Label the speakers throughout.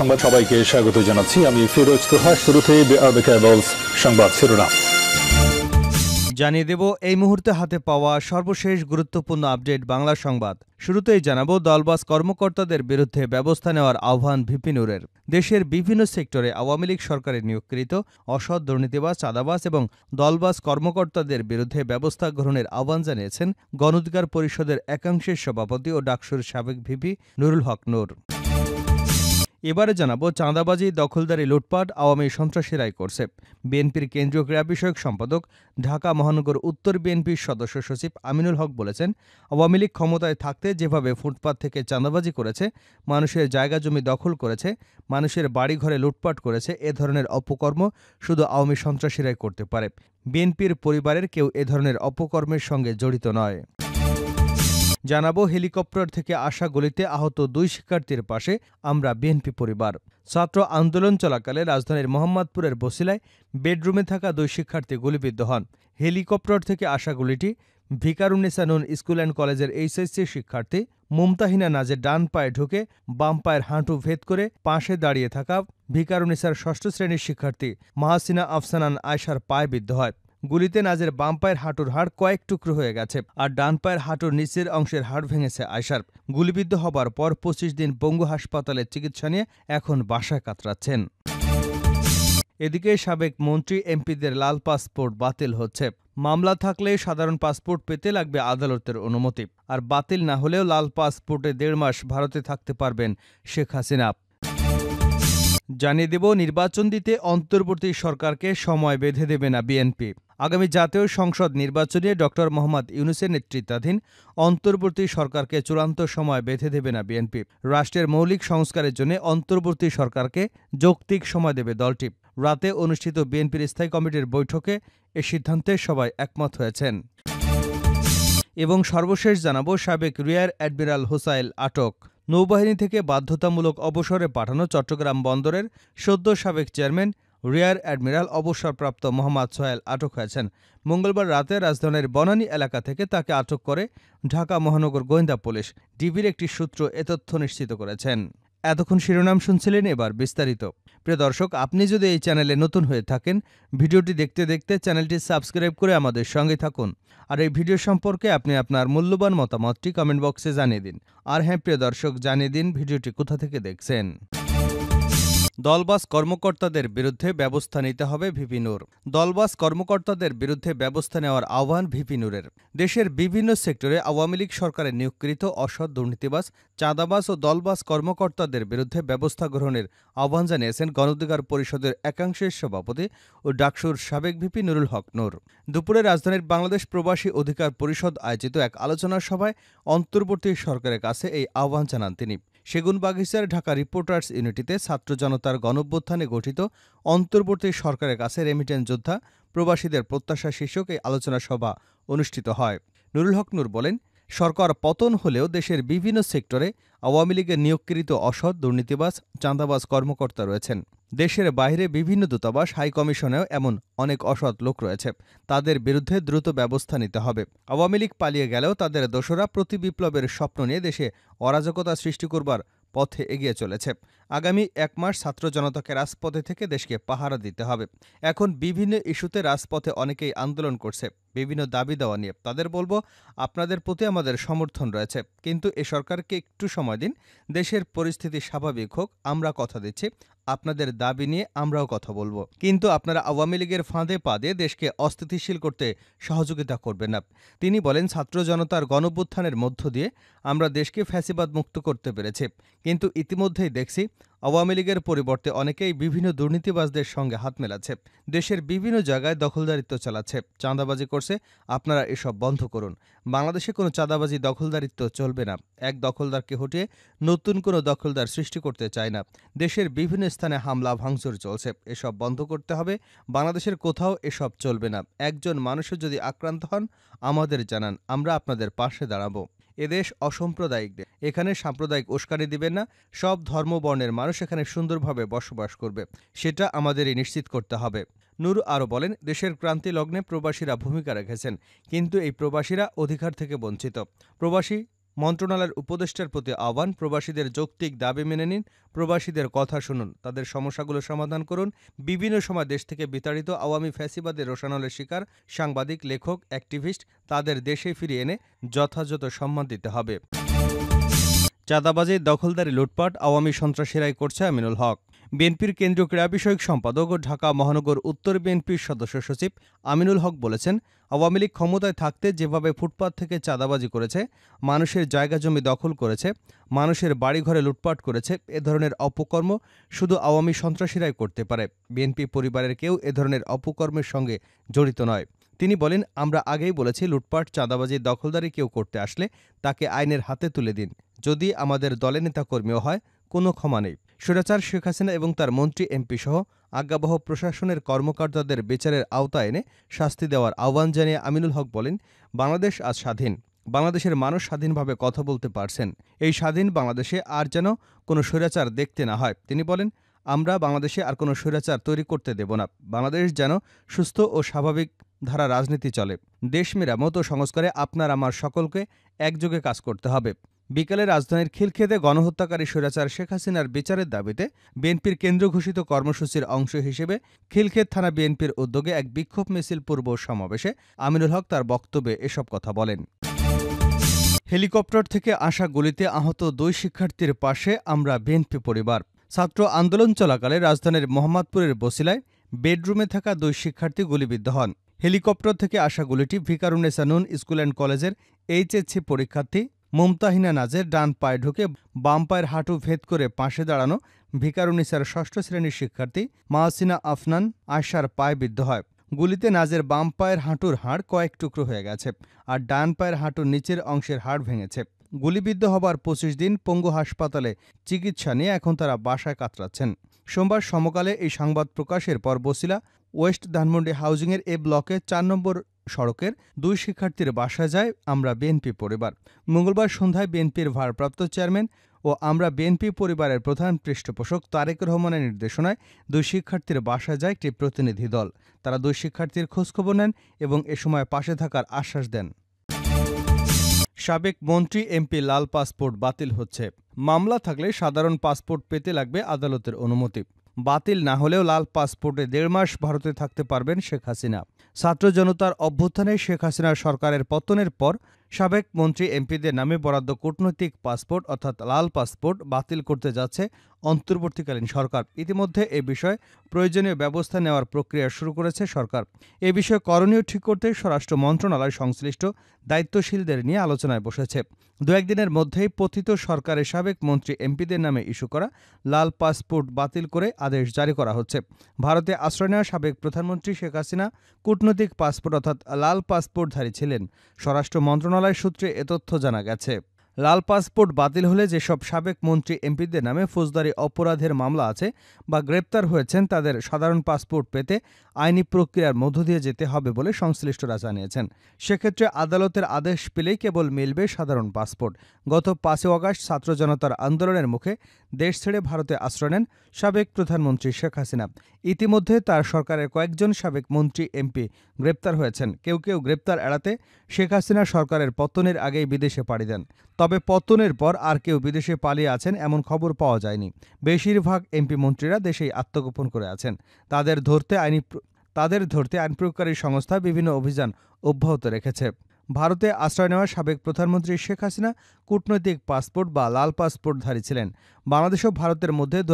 Speaker 1: সংবাদ সবাইকে স্বাগত জানাচ্ছি আমি ফিরোজ তোহা শুরুতে সংবাদ শিরোনাম জানিয়ে দেব এই মুহূর্তে হাতে পাওয়া সর্বশেষ গুরুত্বপূর্ণ আপডেট বাংলা সংবাদ শুরুতেই জানাবো দলবাস কর্মকর্তাদের বিরুদ্ধে ব্যবস্থা নেওয়ার আহ্বান ভিপিনুরের দেশের বিভিন্ন সেক্টরে আওয়ামী লীগ সরকারের নিয়োগকৃত অসৎ দুর্নীতিবাস চাঁদাবাস এবং দলবাস কর্মকর্তাদের বিরুদ্ধে ব্যবস্থা গ্রহণের আহ্বান জানিয়েছেন গণধিকার পরিষদের একাংশের সভাপতি ও ডাকসুর সাবেক ভিপি নুরুল হক নুর এবারে জানাবো চাঁদাবাজি দখলদারি লুটপাট আওয়ামী সন্ত্রাসীরাই করছে বিএনপির কেন্দ্রীয় ক্রীড়া বিষয়ক সম্পাদক ঢাকা মহানগর উত্তর বিএনপির সদস্য সচিব আমিনুল হক বলেছেন আওয়ামী লীগ ক্ষমতায় থাকতে যেভাবে ফুটপাত থেকে চাঁদাবাজি করেছে মানুষের জায়গা জমি দখল করেছে মানুষের বাড়িঘরে লুটপাট করেছে এ ধরনের অপকর্ম শুধু আওয়ামী সন্ত্রাসীরাই করতে পারে বিএনপির পরিবারের কেউ এ ধরনের অপকর্মের সঙ্গে জড়িত নয় জানাবো হেলিকপ্টার থেকে আসা গলিতে আহত দুই শিক্ষার্থীর পাশে আমরা বিএনপি পরিবার ছাত্র আন্দোলন চলাকালে রাজধানীর মোহাম্মদপুরের বসিলায় বেডরুমে থাকা দুই শিক্ষার্থী গুলিবিদ্ধ হন হেলিকপ্টার থেকে আসা গুলিটি ভিকারুন্নেসা নুন স্কুল অ্যান্ড কলেজের এইচএসসি শিক্ষার্থী মুমতাহিনা নাজের ডান পায়ে ঢুকে বাম পায়ের হাঁটু ভেদ করে পাশে দাঁড়িয়ে থাকা ভিকারুনিসার ষষ্ঠ শ্রেণীর শিক্ষার্থী মাহাসিনা আফসানান আয়সার পায়ে বিদ্ধ হয় গুলিতে নাজের বাম পায়ের হাঁটুর হাড় কয়েক টুকরো হয়ে গেছে আর ডান পায়ের হাঁটুর নিচের অংশের হাড় ভেঙেছে আয়সার গুলিবিদ্ধ হবার পর পঁচিশ দিন বঙ্গু হাসপাতালে চিকিৎসা নিয়ে এখন বাসায় কাতরাচ্ছেন এদিকে সাবেক মন্ত্রী এমপিদের লাল পাসপোর্ট বাতিল হচ্ছে মামলা থাকলে সাধারণ পাসপোর্ট পেতে লাগবে আদালতের অনুমতি আর বাতিল না হলেও লাল পাসপোর্টে দেড় মাস ভারতে থাকতে পারবেন শেখ হাসিনা জানিয়ে দেব নির্বাচন দিতে অন্তর্বর্তী সরকারকে সময় বেঁধে দেবে না বিএনপি আগামী জাতীয় সংসদ নির্বাচনে ড মোহাম্মদ ইউনুসের নেতৃত্বাধীন অন্তর্বর্তী সরকারকে চূড়ান্ত সময় বেঁধে দেবে না বিএনপি রাষ্ট্রের মৌলিক সংস্কারের জন্য অন্তর্বর্তী সরকারকে যৌক্তিক সময় দেবে দলটি রাতে অনুষ্ঠিত বিএনপির স্থায়ী কমিটির বৈঠকে এ সিদ্ধান্তে সবাই একমত হয়েছেন এবং সর্বশেষ জানাবো সাবেক রিয়ার অ্যাডমিরাল হুসাইল আটক নৌবাহিনী থেকে বাধ্যতামূলক অবসরে পাঠানো চট্টগ্রাম বন্দরের সদ্য সাবেক চেয়ারম্যান রিয়ার অ্যাডমিরাল অবসরপ্রাপ্ত মোহাম্মদ সোহেল আটক হয়েছেন মঙ্গলবার রাতে রাজধানীর বনানী এলাকা থেকে তাকে আটক করে ঢাকা মহানগর গোয়েন্দা পুলিশ ডিবির একটি সূত্র এ তথ্য নিশ্চিত করেছেন এতক্ষণ শিরোনাম শুনছিলেন এবার বিস্তারিত প্রিয় দর্শক আপনি যদি এই চ্যানেলে নতুন হয়ে থাকেন ভিডিওটি দেখতে দেখতে চ্যানেলটি সাবস্ক্রাইব করে আমাদের সঙ্গে থাকুন আর এই ভিডিও সম্পর্কে আপনি আপনার মূল্যবান মতামতটি কমেন্ট বক্সে জানিয়ে দিন আর হ্যাঁ প্রিয় দর্শক জানিয়ে দিন ভিডিওটি কোথা থেকে দেখছেন দলবাস কর্মকর্তাদের বিরুদ্ধে ব্যবস্থা নিতে হবে ভিপিনুর দলবাস কর্মকর্তাদের বিরুদ্ধে ব্যবস্থা নেওয়ার আহ্বান ভিপিনুরের দেশের বিভিন্ন সেক্টরে আওয়ামী লীগ সরকারের নিয়োগকৃত অসৎ দুর্নীতিবাস চাঁদাবাস ও দলবাস কর্মকর্তাদের বিরুদ্ধে ব্যবস্থা গ্রহণের আহ্বান জানিয়েছেন গণধিকার পরিষদের একাংশের সভাপতি ও ডাকসুর সাবেক ভিপি নুরুল হক নূর দুপুরে রাজধানীর বাংলাদেশ প্রবাসী অধিকার পরিষদ আয়োজিত এক আলোচনা সভায় অন্তর্বর্তী সরকারের কাছে এই আহ্বান জানান তিনি সেগুনবাগিচার ঢাকা রিপোর্টার্স ইউনিটিতে ছাত্র জনতার গণভ্যুত্থানে গঠিত অন্তর্বর্তী সরকারের কাছে রেমিটেন্স যোদ্ধা প্রবাসীদের প্রত্যাশা শীর্ষক এই আলোচনা সভা অনুষ্ঠিত হয় নুরুল হক বলেন সরকার পতন হলেও দেশের বিভিন্ন সেক্টরে আওয়ামী লীগের নিয়োগকৃত অসৎ দুর্নীতিবাস চাঁদাবাজ কর্মকর্তা রয়েছেন দেশের বাইরে বিভিন্ন দূতাবাস হাইকমিশনেও এমন অনেক অসৎ লোক রয়েছে তাদের বিরুদ্ধে দ্রুত ব্যবস্থা নিতে হবে আওয়ামী লীগ পালিয়ে গেলেও তাদের দোসরা প্রতি বিপ্লবের স্বপ্ন নিয়ে দেশে অরাজকতা সৃষ্টি করবার পথে এগিয়ে চলেছে আগামী এক মাস ছাত্র জনতাকে রাজপথে থেকে দেশকে পাহারা দিতে হবে এখন বিভিন্ন ইস্যুতে রাজপথে অনেকেই আন্দোলন করছে বিভিন্ন দাবি দেওয়া নিয়ে তাদের বলবো আপনাদের প্রতি আমাদের সমর্থন রয়েছে কিন্তু এ সরকারকে একটু সময় দিন দেশের পরিস্থিতি স্বাভাবিক হোক আমরা কথা দিচ্ছি আপনাদের দাবি নিয়ে আমরাও কথা বলবো কিন্তু আপনারা আওয়ামী লীগের ফাঁদে পা দিয়ে দেশকে অস্থিতিশীল করতে সহযোগিতা করবেন না তিনি বলেন ছাত্র জনতার গণভ্যুত্থানের মধ্য দিয়ে আমরা দেশকে ফ্যাসিবাদ মুক্ত করতে পেরেছি কিন্তু ইতিমধ্যেই দেখছি আওয়ামী লীগের পরিবর্তে অনেকেই বিভিন্ন দুর্নীতিবাজদের সঙ্গে হাত মেলাচ্ছে দেশের বিভিন্ন জায়গায় দখলদারিত্ব চালাচ্ছে চাঁদাবাজি করছে আপনারা এসব বন্ধ করুন বাংলাদেশে কোনো চাঁদাবাজি দখলদারিত্ব চলবে না এক দখলদারকে হটিয়ে নতুন কোনো দখলদার সৃষ্টি করতে চায় না দেশের বিভিন্ন স্থানে হামলা ভাঙচুর চলছে এসব বন্ধ করতে হবে বাংলাদেশের কোথাও এসব চলবে না একজন মানুষও যদি আক্রান্ত হন আমাদের জানান আমরা আপনাদের পাশে দাঁড়াবো এদেশ অসাম্প্রদায়িক দেশ এখানে সাম্প্রদায়িক উস্কানি দিবেন না সব ধর্ম বর্ণের মানুষ এখানে সুন্দরভাবে বসবাস করবে সেটা আমাদেরই নিশ্চিত করতে হবে নূর আরও বলেন দেশের ক্রান্তি লগ্নে প্রবাসীরা ভূমিকা রেখেছেন কিন্তু এই প্রবাসীরা অধিকার থেকে বঞ্চিত প্রবাসী মন্ত্রণালয়ের উপদেষ্টার প্রতি আহ্বান প্রবাসীদের যৌক্তিক দাবি মেনে নিন প্রবাসীদের কথা শুনুন তাদের সমস্যাগুলো সমাধান করুন বিভিন্ন সময় দেশ থেকে বিতাড়িত আওয়ামী ফ্যাসিবাদের রোষানলের শিকার সাংবাদিক লেখক অ্যাক্টিভিস্ট তাদের দেশে ফিরিয়ে এনে যথাযথ সম্মান দিতে হবে চাঁদাবাজি দখলদারি লুটপাট আওয়ামী সন্ত্রাসীরাই করছে আমিনুল হক বিএনপির কেন্দ্রীয় ক্রীড়া বিষয়ক সম্পাদক ও ঢাকা মহানগর উত্তর বিএনপির সদস্য সচিব আমিনুল হক বলেছেন আওয়ামী লীগ ক্ষমতায় থাকতে যেভাবে ফুটপাত থেকে চাঁদাবাজি করেছে মানুষের জায়গা জমি দখল করেছে মানুষের বাড়িঘরে লুটপাট করেছে এ ধরনের অপকর্ম শুধু আওয়ামী সন্ত্রাসীরাই করতে পারে বিএনপি পরিবারের কেউ এ ধরনের অপকর্মের সঙ্গে জড়িত নয় তিনি বলেন আমরা আগেই বলেছি লুটপাট চাঁদাবাজি দখলদারি কেউ করতে আসলে তাকে আইনের হাতে তুলে দিন যদি আমাদের দলে নেতা কর্মীও হয় কোনো ক্ষমা নেই স্বৈরাচার শেখ হাসিনা এবং তার মন্ত্রী এমপি সহ আজ্ঞাবহ প্রশাসনের কর্মকর্তাদের বিচারের আওতা এনে শাস্তি দেওয়ার আহ্বান জানিয়ে আমিনুল হক বলেন বাংলাদেশ আজ স্বাধীন বাংলাদেশের মানুষ স্বাধীনভাবে কথা বলতে পারছেন এই স্বাধীন বাংলাদেশে আর যেন কোনো স্বৈরাচার দেখতে না হয় তিনি বলেন আমরা বাংলাদেশে আর কোনো স্বৈরাচার তৈরি করতে দেব না বাংলাদেশ যেন সুস্থ ও স্বাভাবিক ধারা রাজনীতি চলে দেশ মেরামত ও সংস্কারে আপনার আমার সকলকে একযোগে কাজ করতে হবে বিকালে রাজধানীর খিলখেদে গণহত্যাকারী স্বৈরাচার শেখ হাসিনার বিচারের দাবিতে বিএনপির কেন্দ্র ঘোষিত কর্মসূচির অংশ হিসেবে খিলখেদ থানা বিএনপির উদ্যোগে এক বিক্ষোভ মিছিল পূর্ব সমাবেশে আমিনুল হক তার বক্তব্যে এসব কথা বলেন হেলিকপ্টার থেকে আসা গুলিতে আহত দুই শিক্ষার্থীর পাশে আমরা বিএনপি পরিবার ছাত্র আন্দোলন চলাকালে রাজধানীর মোহাম্মদপুরের বসিলায় বেডরুমে থাকা দুই শিক্ষার্থী গুলিবিদ্ধ হন হেলিকপ্টার থেকে আসা গুলিটি ভিকারুনেসানুন স্কুল অ্যান্ড কলেজের এইচএসসি পরীক্ষার্থী মুমতাহিনা নাজের ডান পায়ে ঢুকে বাম পায়ের হাঁটু ভেদ করে পাশে দাঁড়ানো ভিকারুনিসার ষষ্ঠ শ্রেণীর শিক্ষার্থী মাহসিনা আফনান আয়শার পায়ে বিদ্ধ হয় গুলিতে নাজের বাম পায়ের হাঁটুর হাড় কয়েক টুকরো হয়ে গেছে আর ডান পায়ের হাঁটুর নিচের অংশের হাড় ভেঙেছে গুলিবিদ্ধ হবার পঁচিশ দিন পঙ্গু হাসপাতালে চিকিৎসা নিয়ে এখন তারা বাসায় কাতরাচ্ছেন সোমবার সমকালে এই সংবাদ প্রকাশের পর বসিলা ওয়েস্ট ধানমন্ডি হাউজিংয়ের এ ব্লকে চার নম্বর সড়কের দুই শিক্ষার্থীর বাসা যায় আমরা বিএনপি পরিবার মঙ্গলবার সন্ধ্যায় বিএনপির ভারপ্রাপ্ত চেয়ারম্যান ও আমরা বিএনপি পরিবারের প্রধান পৃষ্ঠপোষক তারেক রহমানের নির্দেশনায় দুই শিক্ষার্থীর বাসায় যায় একটি প্রতিনিধি দল তারা দুই শিক্ষার্থীর খোঁজখবর নেন এবং এ সময় পাশে থাকার আশ্বাস দেন সাবেক মন্ত্রী এমপি লাল পাসপোর্ট বাতিল হচ্ছে মামলা থাকলে সাধারণ পাসপোর্ট পেতে লাগবে আদালতের অনুমতি বাতিল না হলেও লাল পাসপোর্টে দেড় মাস ভারতে থাকতে পারবেন শেখ হাসিনা ছাত্র জনতার অভ্যুত্থানে শেখ হাসিনার সরকারের পতনের পর সাবেক মন্ত্রী এমপিদের নামে বরাদ্দ কূটনৈতিক পাসপোর্ট অর্থাৎ লাল পাসপোর্ট বাতিল করতে যাচ্ছে অন্তর্বর্তীকালীন সরকার ইতিমধ্যে এ বিষয়ে প্রয়োজনীয় ব্যবস্থা নেওয়ার প্রক্রিয়া শুরু করেছে সরকার এ বিষয়ে করণীয় ঠিক করতে স্বরাষ্ট্র মন্ত্রণালয় সংশ্লিষ্ট দায়িত্বশীলদের নিয়ে আলোচনায় বসেছে দু একদিনের মধ্যেই পথিত সরকারের সাবেক মন্ত্রী এমপিদের নামে ইস্যু করা লাল পাসপোর্ট বাতিল করে আদেশ জারি করা হচ্ছে ভারতে আশ্রয় নেওয়া সাবেক প্রধানমন্ত্রী শেখ হাসিনা কূটনৈতিক পাসপোর্ট অর্থাৎ লাল পাসপোর্টধারী ছিলেন স্বরাষ্ট্র মন্ত্রণালয় মন্ত্রণালয় সূত্রে এ তথ্য জানা গেছে লাল পাসপোর্ট বাতিল হলে যেসব সাবেক মন্ত্রী এমপিদের নামে ফৌজদারি অপরাধের মামলা আছে বা গ্রেপ্তার হয়েছেন তাদের সাধারণ পাসপোর্ট পেতে আইনি প্রক্রিয়ার মধ্য দিয়ে যেতে হবে বলে সংশ্লিষ্টরা জানিয়েছেন সেক্ষেত্রে আদালতের আদেশ পেলেই কেবল মিলবে সাধারণ পাসপোর্ট গত পাঁচই অগাস্ট ছাত্র জনতার আন্দোলনের মুখে দেশ ছেড়ে ভারতে আশ্রয় নেন সাবেক প্রধানমন্ত্রী শেখ হাসিনা ইতিমধ্যে তার সরকারের কয়েকজন সাবেক মন্ত্রী এমপি গ্রেপ্তার হয়েছেন কেউ কেউ গ্রেপ্তার এড়াতে শেখ হাসিনা সরকারের পতনের আগেই বিদেশে পাড়ি দেন তবে তবে পতনের পর আর কেউ বিদেশে পালিয়ে আছেন এমন খবর পাওয়া যায়নি বেশিরভাগ এমপি মন্ত্রীরা দেশেই আত্মগোপন করে আছেন তাদের ধরতে আইনি তাদের ধরতে আইন প্রয়োগকারী সংস্থা বিভিন্ন অভিযান অব্যাহত রেখেছে ভারতে আশ্রয় নেওয়া সাবেক প্রধানমন্ত্রী শেখ হাসিনা কূটনৈতিক পাসপোর্ট বা লাল পাসপোর্টধারী ছিলেন বাংলাদেশ ও ভারতের মধ্যে দু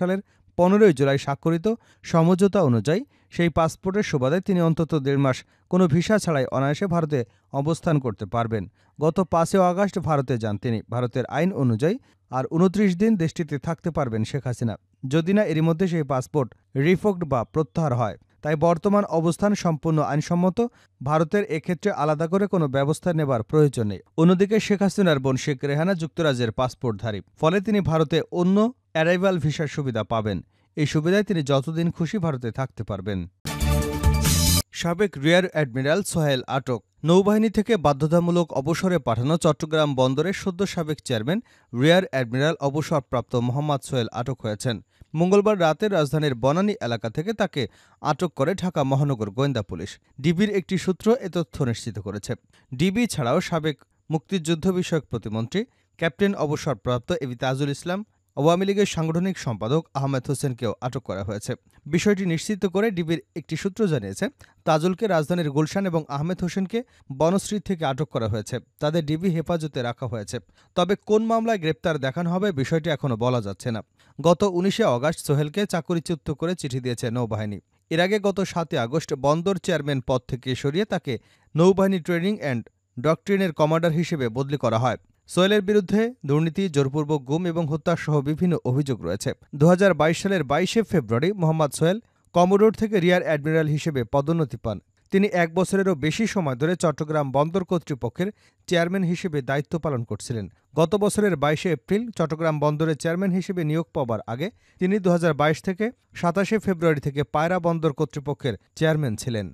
Speaker 1: সালের পনেরোই জুলাই স্বাক্ষরিত সমঝোতা অনুযায়ী সেই পাসপোর্টের সুবাদে তিনি অন্তত দেড় মাস কোনো ভিসা ছাড়াই অনায়াসে ভারতে অবস্থান করতে পারবেন গত পাঁচই আগস্ট ভারতে যান তিনি ভারতের আইন অনুযায়ী আর উনত্রিশ দিন দেশটিতে থাকতে পারবেন শেখ হাসিনা যদি না এরই মধ্যে সেই পাসপোর্ট রিফোক্ড বা প্রত্যাহার হয় তাই বর্তমান অবস্থান সম্পূর্ণ আইনসম্মত ভারতের এক্ষেত্রে আলাদা করে কোনো ব্যবস্থা নেবার প্রয়োজন নেই অন্যদিকে শেখ হাসিনার বোন শেখ রেহানা যুক্তরাজ্যের পাসপোর্টধারী ফলে তিনি ভারতে অন্য অ্যারাইভাল ভিসার সুবিধা পাবেন এই সুবিধায় তিনি যতদিন খুশি ভারতে থাকতে পারবেন সাবেক রিয়ার অ্যাডমিরাল সোহেল আটক নৌবাহিনী থেকে বাধ্যতামূলক অবসরে পাঠানো চট্টগ্রাম বন্দরের সদ্য সাবেক চেয়ারম্যান রিয়ার অ্যাডমিরাল অবসরপ্রাপ্ত মোহাম্মদ সোহেল আটক হয়েছেন মঙ্গলবার রাতে রাজধানীর বনানী এলাকা থেকে তাকে আটক করে ঢাকা মহানগর গোয়েন্দা পুলিশ ডিবির একটি সূত্র এ তথ্য নিশ্চিত করেছে ডিবি ছাড়াও সাবেক মুক্তিযুদ্ধ বিষয়ক প্রতিমন্ত্রী ক্যাপ্টেন অবসরপ্রাপ্ত এবি তাজুল ইসলাম আওয়ামী লীগের সাংগঠনিক সম্পাদক আহমেদ হোসেনকেও আটক করা হয়েছে বিষয়টি নিশ্চিত করে ডিবির একটি সূত্র জানিয়েছে তাজুলকে রাজধানীর গুলশান এবং আহমেদ হোসেনকে বনশ্রী থেকে আটক করা হয়েছে তাদের ডিবি হেফাজতে রাখা হয়েছে তবে কোন মামলায় গ্রেপ্তার দেখানো হবে বিষয়টি এখনও বলা যাচ্ছে না গত উনিশে অগাস্ট সোহেলকে চাকরিচ্যুত করে চিঠি দিয়েছে নৌবাহিনী এর আগে গত সাতই আগস্ট বন্দর চেয়ারম্যান পদ থেকে সরিয়ে তাকে নৌবাহিনী ট্রেনিং অ্যান্ড ডক্ট্রিনের কমান্ডার হিসেবে বদলি করা হয় সোয়েলের বিরুদ্ধে দুর্নীতি জোরপূর্বক গুম এবং হত্যা সহ বিভিন্ন অভিযোগ রয়েছে দু সালের বাইশে ফেব্রুয়ারি মোহাম্মদ সোয়েল কমোডোর থেকে রিয়ার অ্যাডমিরাল হিসেবে পদোন্নতি পান তিনি এক বছরেরও বেশি সময় ধরে চট্টগ্রাম বন্দর কর্তৃপক্ষের চেয়ারম্যান হিসেবে দায়িত্ব পালন করছিলেন গত বছরের বাইশে এপ্রিল চট্টগ্রাম বন্দরের চেয়ারম্যান হিসেবে নিয়োগ পাওয়ার আগে তিনি দু থেকে সাতাশে ফেব্রুয়ারি থেকে পায়রা বন্দর কর্তৃপক্ষের চেয়ারম্যান ছিলেন